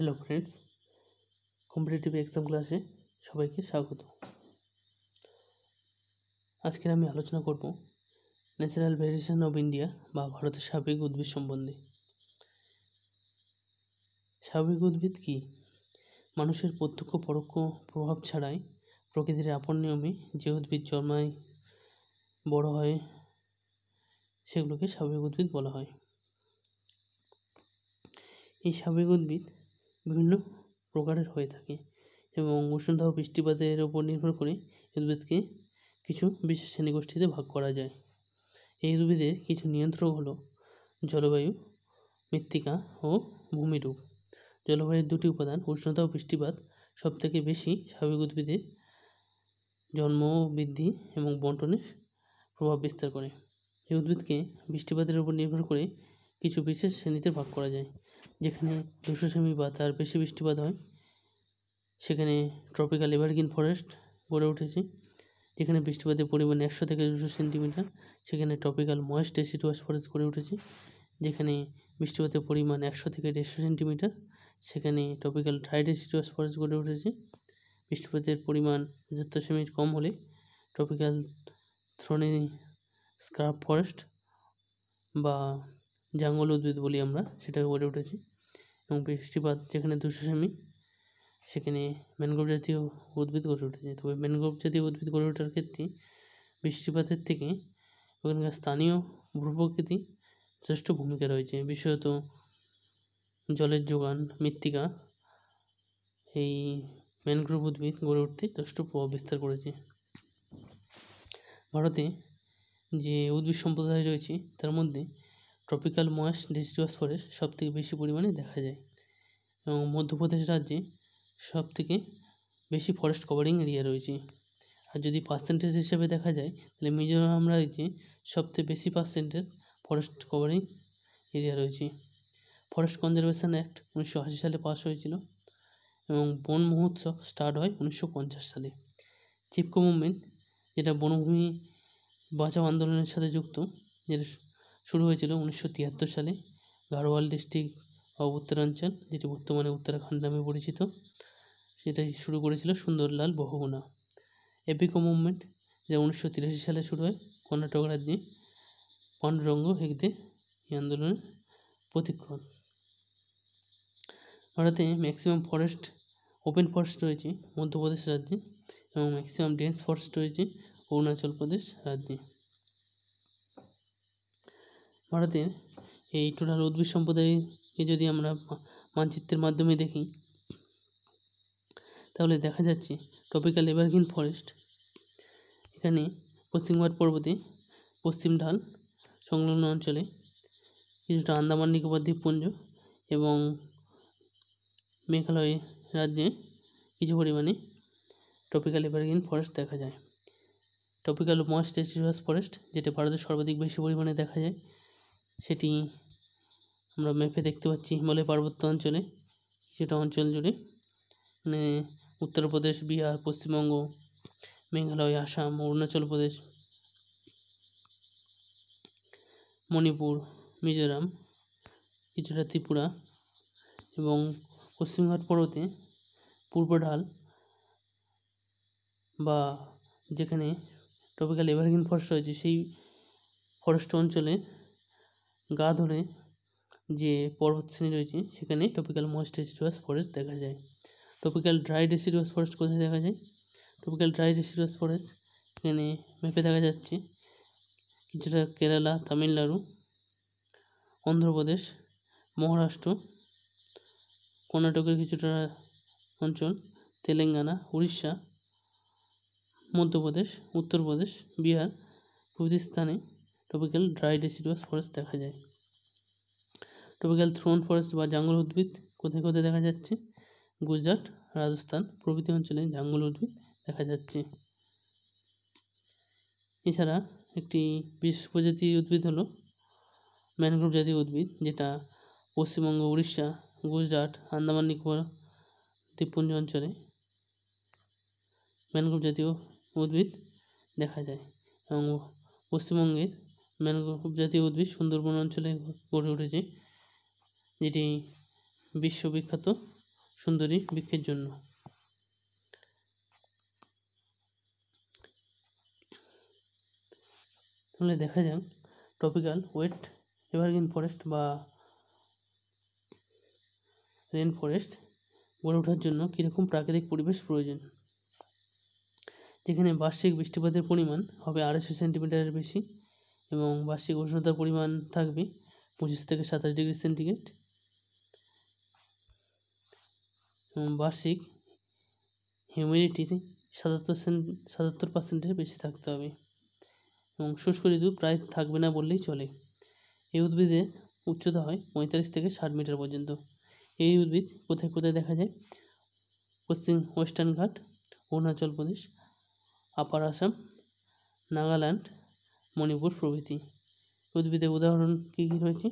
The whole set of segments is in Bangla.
হ্যালো ফ্রেন্ডস কম্পিটিটিভ এক্সাম ক্লাসে সবাইকে স্বাগত আজকের আমি আলোচনা করব ন্যাচারাল ভেরিয়েশন অব ইন্ডিয়া বা ভারতের স্বাভাবিক উদ্ভিদ সম্বন্ধে স্বাভাবিক উদ্ভিদ কি মানুষের প্রত্যক্ষ পরোক্ষ প্রভাব ছাড়াই প্রকৃতির আপন নিয়মে যে উদ্ভিদ জন্মায় বড় হয় সেগুলোকে স্বাভাবিক উদ্ভিদ বলা হয় এই স্বাভাবিক উদ্ভিদ বিভিন্ন প্রকারের হয়ে থাকে এবং উষ্ণতা ও বৃষ্টিপাতের ওপর নির্ভর করে উদ্ভিদকে কিছু বিশেষ শ্রেণীগোষ্ঠীতে ভাগ করা যায় এই উদ্ভিদের কিছু নিয়ন্ত্রক হলো জলবায়ু মৃত্তিকা ও ভূমিরূপ জলবায়ুর দুটি উপাদান উষ্ণতা ও বৃষ্টিপাত সবথেকে বেশি স্বাভাবিক উদ্ভিদের জন্ম বৃদ্ধি এবং বন্টনের প্রভাব বিস্তার করে এই উদ্ভিদকে বৃষ্টিপাতের উপর নির্ভর করে কিছু বিশেষ শ্রেণীতে ভাগ করা যায় যেখানে দুশো সেমি বা তার বেশি বৃষ্টিপাত হয় সেখানে ট্রপিক্যাল এভারগ্রিন ফরেস্ট গড়ে উঠেছে যেখানে বৃষ্টিপাতের পরিমাণ একশো থেকে দুশো সেন্টিমিটার সেখানে ট্রপিক্যাল ময়েস্ট ডেসিডুয়াস ফরেস্ট গড়ে উঠেছে যেখানে বৃষ্টিপাতের পরিমাণ একশো থেকে দেড়শো সেন্টিমিটার সেখানে ট্রপিক্যাল ড্রাই ডেসিডুয়াস ফরেস্ট গড়ে উঠেছে বৃষ্টিপাতের পরিমাণ পঁচাত্তর সেমি কম হলে ট্রপিক্যাল থ্রোনি স্ক্রাব ফরেস্ট বা জঙ্গল উদ্ভিদ বলি আমরা সেটা গড়ে উঠেছে এবং বৃষ্টিপাত যেখানে দুশো সেমি সেখানে ম্যানগ্রোভ জাতীয় উদ্ভিদ গড়ে উঠেছে তবে ম্যানগ্রোভ জাতীয় উদ্ভিদ গড়ে ওঠার ক্ষেত্রে বৃষ্টিপাতের থেকে ওখানকার স্থানীয় ভূপ্রকৃতি যথেষ্ট ভূমিকা রয়েছে বিশেষত জলের যোগান মৃত্তিকা এই ম্যানগ্রোভ উদ্ভিদ গড়ে উঠতে যথেষ্ট প্রভাব বিস্তার করেছে ভারতে যে উদ্ভিদ সম্প্রদায় রয়েছে তার মধ্যে ট্রপিক্যাল ময়েস্ট ডিজিটাস ফরেস্ট থেকে বেশি পরিমাণে দেখা যায় এবং মধ্যপ্রদেশ রাজ্যে সব থেকে বেশি ফরেস্ট কভারিং এরিয়া রয়েছে আর যদি পার্সেন্টেজ হিসেবে দেখা যায় তাহলে মিজোরাম রাজ্যে সবথেকে বেশি পার্সেন্টেজ ফরেস্ট কভারিং এরিয়া রয়েছে ফরেস্ট কনজারভেশন অ্যাক্ট উনিশশো আশি সালে পাস হয়েছিল এবং বন মহোৎসব স্টার্ট হয় উনিশশো পঞ্চাশ সালে চিপকো মুভমেন্ট যেটা বনভূমি বাঁচাও আন্দোলনের সাথে যুক্ত যেটা শুরু হয়েছিল উনিশশো তিয়াত্তর সালে গাড়োয়াল ডিস্ট্রিক্ট অব উত্তরাঞ্চল যেটি বর্তমানে উত্তরাখণ্ড নামে পরিচিত সেটা শুরু করেছিল সুন্দরলাল বহুগুণা এপিকো মুভমেন্ট যা উনিশশো তিরাশি সালে শুরু হয় কর্ণাটক রাজ্যে পণ্ডরঙ্গ হেগদে এই আন্দোলনের প্রতিক্রমণ ভারতে ম্যাক্সিমাম ফরেস্ট ওপেন ফরেস্ট রয়েছে মধ্যপ্রদেশ রাজ্যে এবং ম্যাক্সিমাম ডেন্স ফরেস্ট রয়েছে অরুণাচল প্রদেশ রাজ্যে ভারতের এই টোটাল উদ্ভিদ সম্প্রদায়কে যদি আমরা মানচিত্রের মাধ্যমে দেখি তাহলে দেখা যাচ্ছে ট্রপিক্যাল এভারগ্রিন ফরেস্ট এখানে পশ্চিমঘাট পর্বতে পশ্চিম ঢাল সংলগ্ন অঞ্চলে কিছুটা আন্দামান নিকোবর দ্বীপপুঞ্জ এবং মেঘালয় রাজ্যে কিছু পরিমাণে ট্রপিক্যাল এভারগ্রিন ফরেস্ট দেখা যায় ট্রপিক্যাল ময়েস্ট ডেসিডাস ফরেস্ট যেটা ভারতের সর্বাধিক বেশি পরিমাণে দেখা যায় সেটি আমরা ম্যাপে দেখতে পাচ্ছি হিমালয় পার্বত্য অঞ্চলে কিছুটা অঞ্চল জুড়ে মানে উত্তরপ্রদেশ বিহার পশ্চিমবঙ্গ মেঘালয় আসাম অরুণাচল প্রদেশ মণিপুর মিজোরাম কিছুটা ত্রিপুরা এবং পশ্চিমঘাট পর্বতে পূর্ব ঢাল বা যেখানে টপিক্যাল এভারগ্রিন ফরেস্ট রয়েছে সেই ফরেস্ট অঞ্চলে গা ধরে যে পর্বতশ্রেণী রয়েছে সেখানে টপিক্যাল মোয়েস্ট ডেসিডুয়াস ফরেস্ট দেখা যায় টপিক্যাল ড্রাই ডেসিডুয়াস ফরেস্ট কোথায় দেখা যায় টপিক্যাল ড্রাই ডেসিডুয়াস ফরেস্ট এখানে ম্যাপে দেখা যাচ্ছে কিছুটা কেরালা তামিলনাড়ু অন্ধ্রপ্রদেশ মহারাষ্ট্র কর্ণাটকের কিছুটা অঞ্চল তেলেঙ্গানা উড়িষ্যা মধ্যপ্রদেশ উত্তরপ্রদেশ বিহার প্রভৃতি স্থানে ড্রাই ডেসিডুয়াস ফরেস্ট দেখা যায় ট্রপিক্যাল থ্রোন ফরেস্ট বা জাঙ্গল উদ্ভিদ কোথায় কোথায় দেখা যাচ্ছে গুজরাট রাজস্থান প্রভৃতি অঞ্চলে জাঙ্গল উদ্ভিদ দেখা যাচ্ছে এছাড়া একটি বিশেষ প্রজাতির উদ্ভিদ হলো ম্যানগ্রোভ জাতীয় উদ্ভিদ যেটা পশ্চিমবঙ্গ উড়িষ্যা গুজরাট আন্দামান নিকোবর দ্বীপপুঞ্জ অঞ্চলে ম্যানগ্রোভ জাতীয় উদ্ভিদ দেখা যায় এবং পশ্চিমবঙ্গের ম্যানগ্রোভ জাতীয় উদ্ভিদ সুন্দরবন অঞ্চলে গড়ে উঠেছে যেটি বিশ্ববিখ্যাত সুন্দরী বৃক্ষের জন্য তাহলে দেখা যাক টপিক্যাল ওয়েট এভারগ্রিন ফরেস্ট বা রেন ফরেস্ট গড়ে ওঠার জন্য কীরকম প্রাকৃতিক পরিবেশ প্রয়োজন যেখানে বার্ষিক বৃষ্টিপাতের পরিমাণ হবে আড়াইশো সেন্টিমিটারের বেশি এবং বার্ষিক উষ্ণতার পরিমাণ থাকবে পঁচিশ থেকে সাতাশ ডিগ্রি সেন্টিগ্রেড বার্ষিক হিউমিডিটি সাতাত্তর সাতাত্তর পার্সেন্টের বেশি থাকতে হবে এবং শুষ্ক ঋতু প্রায় থাকবে না বললেই চলে এই উদ্ভিদের উচ্চতা হয় পঁয়তাল্লিশ থেকে ষাট মিটার পর্যন্ত এই উদ্ভিদ কোথায় কোথায় দেখা যায় পশ্চিম ওয়েস্টার্ন ঘাট অরুণাচল প্রদেশ আপার আসাম নাগাল্যান্ড মণিপুর প্রভৃতি উদ্ভিদের উদাহরণ কী কী রয়েছে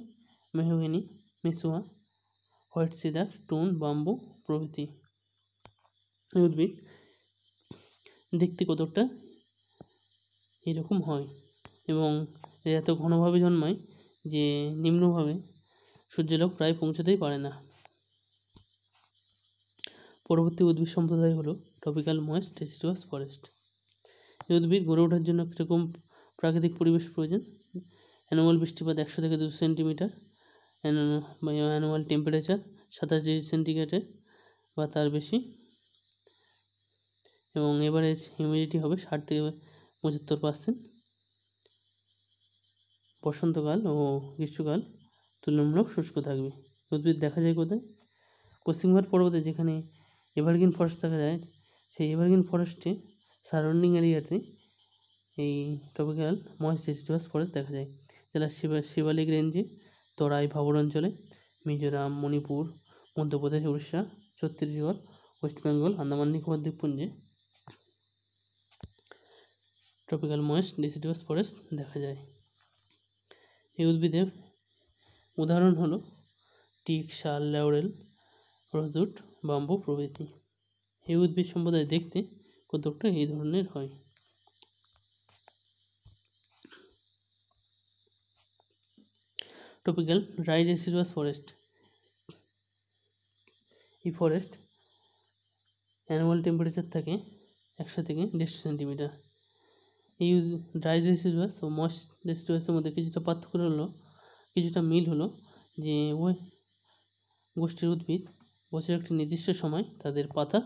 মেহগিনি মিসুয়া হোয়াইট সিদার টুন বাম্বু প্রভৃতি এই উদ্ভিদ দেখতে কতটা এরকম হয় এবং এত ঘনভাবে জন্মায় যে নিম্নভাবে সূর্যালোক প্রায় পৌঁছাতেই পারে না পরবর্তী উদ্ভিদ সম্প্রদায় হলো ট্রপিক্যাল ময়েস টেসিটুয়াস ফরেস্ট এই উদ্ভিদ গড়ে ওঠার জন্য কীরকম প্রাকৃতিক পরিবেশ প্রয়োজন অ্যানুয়াল বৃষ্টিপাত একশো থেকে দুশো সেন্টিমিটার অ্যানুয়াল টেম্পারেচার সাতাশ ডিগ্রি সেন্টিগ্রেডের বা তার বেশি এবং এভারেজ হিউমিডিটি হবে ষাট থেকে পঁচাত্তর পার্সেন্ট বসন্তকাল ও গ্রীষ্মকাল তুলনামূলক শুষ্ক থাকবে উদ্ভিদ দেখা যায় কোথায় কোসিংবার পর্বতে যেখানে এভারগ্রিন ফরেস্ট দেখা যায় সেই এভারগ্রিন ফরেস্টে সারাউন্ডিং এরিয়াতে এই ট্রপিক্যাল ময়েস্ট ফরেস্ট দেখা যায় জেলা শিবা শিবালিক রেঞ্জে তরাই ভাবর অঞ্চলে মিজোরাম মণিপুর মধ্যপ্রদেশ উড়িষ্যা ছত্তিশগড় ওয়েস্ট বেঙ্গল আন্দামান নিকোবর দ্বীপপুঞ্জে ট্রপিক্যাল ময়েস্ট ডিসিডিওস ফরেস্ট দেখা যায় এই উদ্ভিদের উদাহরণ হলো টিক শাল লেউরেল রজুট বাম্বু প্রভৃতি এই উদ্ভিদ সম্প্রদায় দেখতে কতকটা এই ধরনের হয় ট্রপিক্যাল রাইড ডেসিডুয়াস ফরেস্ট ই ফরেস্ট অ্যানুয়াল টেম্পারেচার থাকে একশো থেকে দেড়শো সেন্টিমিটার এই ড্রাই ডেসিডুয়াস ও মস ডেসিডুয়াসের মধ্যে কিছুটা পার্থক্য হলো কিছুটা মিল হলো যে ওই গোষ্ঠীর উদ্ভিদ বছরের একটি নির্দিষ্ট সময় তাদের পাতা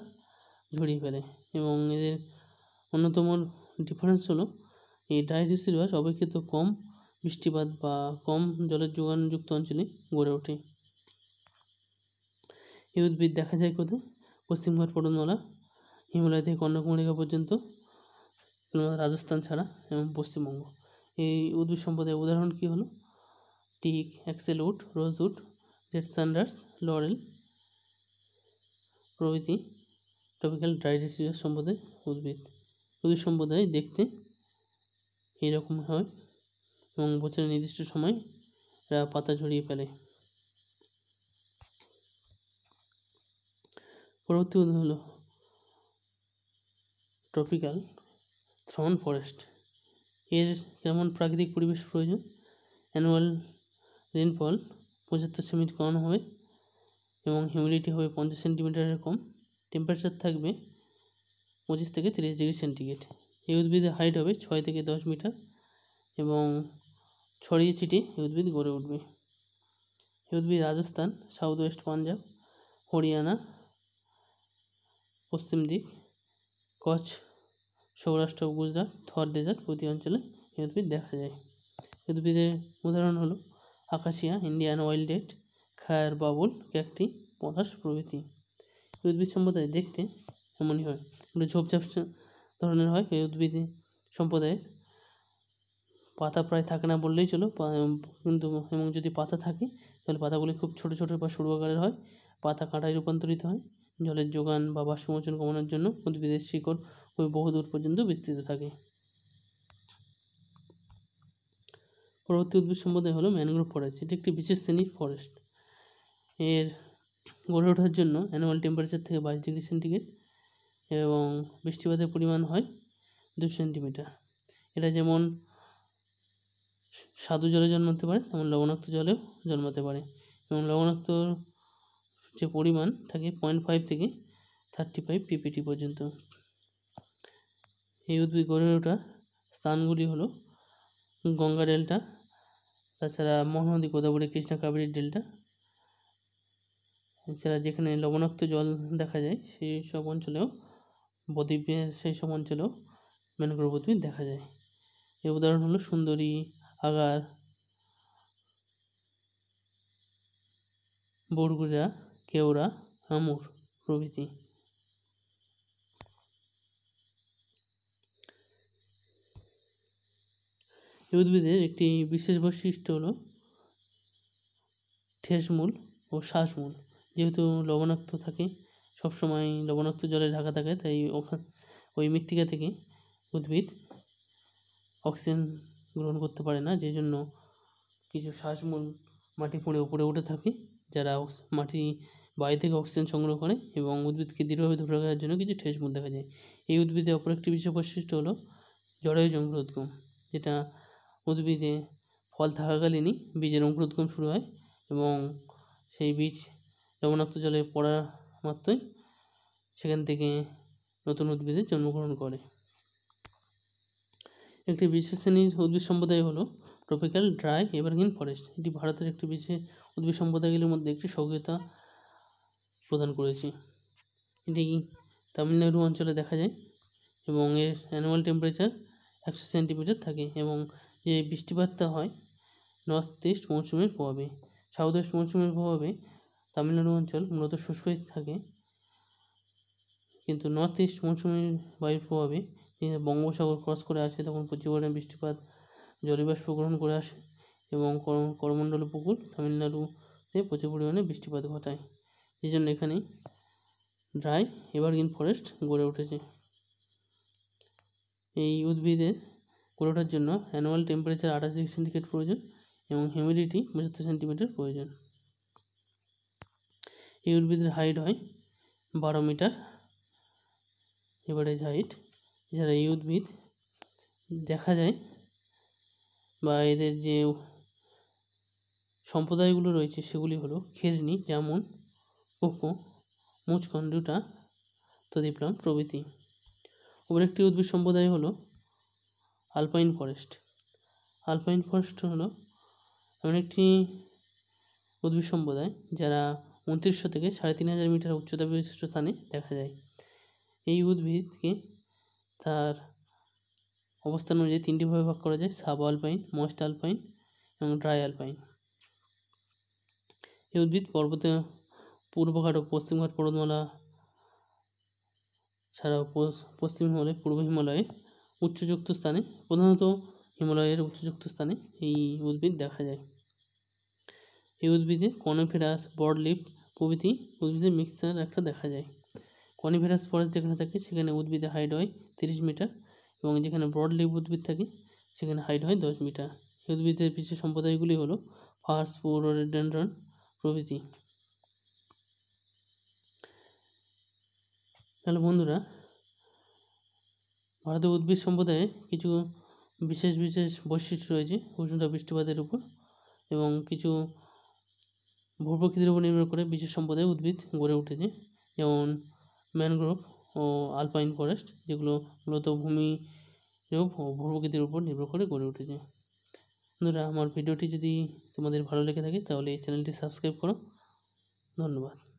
ঝরিয়ে ফেলে এবং এদের অন্যতম ডিফারেন্স হলো এই ড্রাই ডেসিডুয়াস অপেক্ষিত কম বৃষ্টিপাত বা কম জলের যোগানযুক্ত অঞ্চলে গড়ে ওঠে এই উদ্ভিদ দেখা যায় কোথায় পশ্চিমঘাট পটনমালা হিমালয় থেকে কন্যাকুমারিকা পর্যন্ত রাজস্থান ছাড়া এবং পশ্চিমবঙ্গ এই উদ্ভিদ সম্পদের উদাহরণ কী হলো teak axle wood rose wood red sanders laurel প্রভৃতি ট্রপিক্যাল ডাইডেসিয়াস সম্পদের উদ্ভিদ উদ্ভিদ সম্প্রদায় দেখতে এরকম হয় এবং বছরের নির্দিষ্ট সময় এরা পাতা ঝরিয়ে ফেলে পরবর্তী উদ্ভিদ হলো ট্রপিক্যাল থ্রন ফরেস্ট এর যেমন প্রাকৃতিক পরিবেশ প্রয়োজন অ্যানুয়াল রেনফল পঁচাত্তর সেমি কম হবে এবং হিউমিডিটি হবে পঞ্চাশ সেন্টিমিটারের কম টেম্পারেচার থাকবে পঁচিশ থেকে তিরিশ ডিগ্রি সেন্টিগ্রেড এই উদ্ভিদের হাইট হবে ছয় থেকে দশ মিটার এবং ছড়িয়ে ছিটি এই উদ্ভিদ গড়ে উঠবে এই উদ্ভিদ রাজস্থান সাউথ ওয়েস্ট পাঞ্জাব হরিয়ানা পশ্চিম দিক কচ্ছ সৌরাষ্ট্র গুজরাট থর ডেজার্ট প্রতি অঞ্চলে উদ্ভিদ দেখা যায় উদ্ভিদের উদাহরণ হলো আকাশিয়া ইন্ডিয়ান ডেট খায়ার বাবুল ক্যাকটি পলাশ প্রভৃতি এই উদ্ভিদ সম্প্রদায় দেখতে এমনই হয় এগুলো ঝোপঝাপ ধরনের হয় এই উদ্ভিদ সম্প্রদায়ের পাতা প্রায় থাকে না বললেই চলো কিন্তু এবং যদি পাতা থাকে তাহলে পাতাগুলি খুব ছোটো ছোটো বা সরু আকারের হয় পাতা কাঁটায় রূপান্তরিত হয় জলের যোগান বা বাষ্পমোচন কমানোর জন্য উদ্ভিদের শিকড় ওই বহুদূর পর্যন্ত বিস্তৃত থাকে পরবর্তী উদ্ভিদ সম্প্রদায় হলো ম্যানগ্রোভ ফরেস্ট এটি একটি বিশেষ শ্রেণীর ফরেস্ট এর গড়ে ওঠার জন্য অ্যানুয়াল টেম্পারেচার থেকে বাইশ ডিগ্রি সেন্টিগ্রেড এবং বৃষ্টিপাতের পরিমাণ হয় দু সেন্টিমিটার এটা যেমন স্বাদু জলে জন্মাতে পারে তেমন লবণাক্ত জলেও জন্মাতে পারে এবং লবণাক্ত যে পরিমাণ থাকে পয়েন্ট ফাইভ থেকে থার্টি ফাইভ পিপিটি পর্যন্ত এই উদ্ভিদ গড়ে ওঠার স্থানগুলি হলো গঙ্গা ডেল্টা তাছাড়া মহানদী গোদাবরী কৃষ্ণা কাবেরী ডেল্টা এছাড়া যেখানে লবণাক্ত জল দেখা যায় সেই সব অঞ্চলেও বদ্বীপে সেই সব অঞ্চলেও ম্যানগ্রোভ উদ্ভিদ দেখা যায় এর উদাহরণ হলো সুন্দরী আগার বরগুড়া কেওড়া আমুর প্রভৃতি এই উদ্ভিদের একটি বিশেষ বৈশিষ্ট্য হলো ঠেসমূল ও শ্বাসমূল যেহেতু লবণাক্ত থাকে সবসময় লবণাক্ত জলে ঢাকা থাকে তাই ওখান ওই মৃত্তিকা থেকে উদ্ভিদ অক্সিজেন গ্রহণ করতে পারে না যে জন্য কিছু শ্বাসমূল মাটি পড়ে উপরে উঠে থাকে যারা মাটি বায়ু থেকে অক্সিজেন সংগ্রহ করে এবং উদ্ভিদকে দৃঢ়ভাবে ধরে রাখার জন্য কিছু ঠেস মূল দেখা যায় এই উদ্ভিদে অপর একটি বিশেষ বৈশিষ্ট্য হলো জড়ায়ু অঙ্কুরোদ্গম যেটা উদ্ভিদে ফল থাকাকালীনই বীজের অঙ্কুরোদ্গম শুরু হয় এবং সেই বীজ লবণাক্ত জলে পড়া মাত্রই সেখান থেকে নতুন উদ্ভিদের জন্মগ্রহণ করে একটি বিশেষ শ্রেণীর উদ্ভিদ সম্প্রদায় হলো ট্রপিক্যাল ড্রাই এভারগ্রিন ফরেস্ট এটি ভারতের একটি বিশেষ উদ্ভিদ সম্প্রদায়গুলির মধ্যে একটি সক্রিয়তা প্রদান করেছে এটি তামিলনাড়ু অঞ্চলে দেখা যায় এবং এর অ্যানুয়াল টেম্পারেচার একশো সেন্টিমিটার থাকে এবং যে বৃষ্টিপাতটা হয় নর্থ ইস্ট মৌসুমের প্রভাবে সাউথ ওয়েস্ট মৌসুমের প্রভাবে তামিলনাড়ু অঞ্চল মূলত শুষ্ক থাকে কিন্তু নর্থ ইস্ট মৌসুমের বায়ুর প্রভাবে বঙ্গোপসাগর ক্রস করে আসে তখন প্রচুর পরিমাণে বৃষ্টিপাত জলবাষ্প গ্রহণ করে আসে এবং করমণ্ডল উপকূল তামিলনাড়ুতে প্রচুর পরিমাণে বৃষ্টিপাত ঘটায় এই জন্য এখানে ড্রাই এভারগ্রিন ফরেস্ট গড়ে উঠেছে এই উদ্ভিদের গড়ে ওঠার জন্য অ্যানুয়াল টেম্পারেচার আঠাশ ডিগ্রি সেন্টিগ্রেড প্রয়োজন এবং হিউমিডিটি পঁচাত্তর সেন্টিমিটার প্রয়োজন এই উদ্ভিদের হাইট হয় বারো মিটার এভারেজ হাইট এছাড়া এই উদ্ভিদ দেখা যায় বা এদের যে সম্প্রদায়গুলো রয়েছে সেগুলি হলো খেরনি যেমন কোকো মুচকন্ডুটা তদিপ্লাম প্রভৃতি ওপর একটি উদ্ভিদ সম্প্রদায় হলো আলপাইন ফরেস্ট আলপাইন ফরেস্ট হলো এমন একটি উদ্ভিদ সম্প্রদায় যারা উনত্রিশশো থেকে সাড়ে তিন হাজার মিটার উচ্চতা বিশিষ্ট স্থানে দেখা যায় এই উদ্ভিদকে তার অবস্থান অনুযায়ী তিনটি ভাবে ভাগ করা যায় সাব আলপাইন মস্ট আলপাইন এবং ড্রাই আলপাইন এই উদ্ভিদ পর্বতে পূর্বঘাট ও পশ্চিমঘাট পর্বতমালা ছাড়াও পশ্চিম হিমালয় পূর্ব হিমালয়ে উচ্চযুক্ত স্থানে প্রধানত হিমালয়ের উচ্চযুক্ত স্থানে এই উদ্ভিদ দেখা যায় এই উদ্ভিদে কর্নিফেরাস বডলিপ প্রভৃতি উদ্ভিদের মিক্সচার একটা দেখা যায় কর্নিফেরাস ফরেস্ট যেখানে থাকে সেখানে উদ্ভিদে হাইট হয় তিরিশ মিটার এবং যেখানে ব্রডলিপ উদ্ভিদ থাকে সেখানে হাইট হয় দশ মিটার এই উদ্ভিদের বিশেষ সম্প্রদায়গুলি হলো ফার্স ডেন্ড্রন প্রভৃতি হ্যালো বন্ধুরা ভারতীয় উদ্ভিদ সম্প্রদায়ের কিছু বিশেষ বিশেষ বৈশিষ্ট্য রয়েছে উষ্ণতা বৃষ্টিপাতের উপর এবং কিছু ভূপ্রকৃতির উপর নির্ভর করে বিশেষ সম্প্রদায় উদ্ভিদ গড়ে উঠেছে যেমন ম্যানগ্রোভ ও আলপাইন ফরেস্ট যেগুলো মূলত ভূমি রূপ ও ভূপ্রকৃতির উপর নির্ভর করে গড়ে উঠেছে বন্ধুরা আমার ভিডিওটি যদি তোমাদের ভালো লেগে থাকে তাহলে এই চ্যানেলটি সাবস্ক্রাইব করো ধন্যবাদ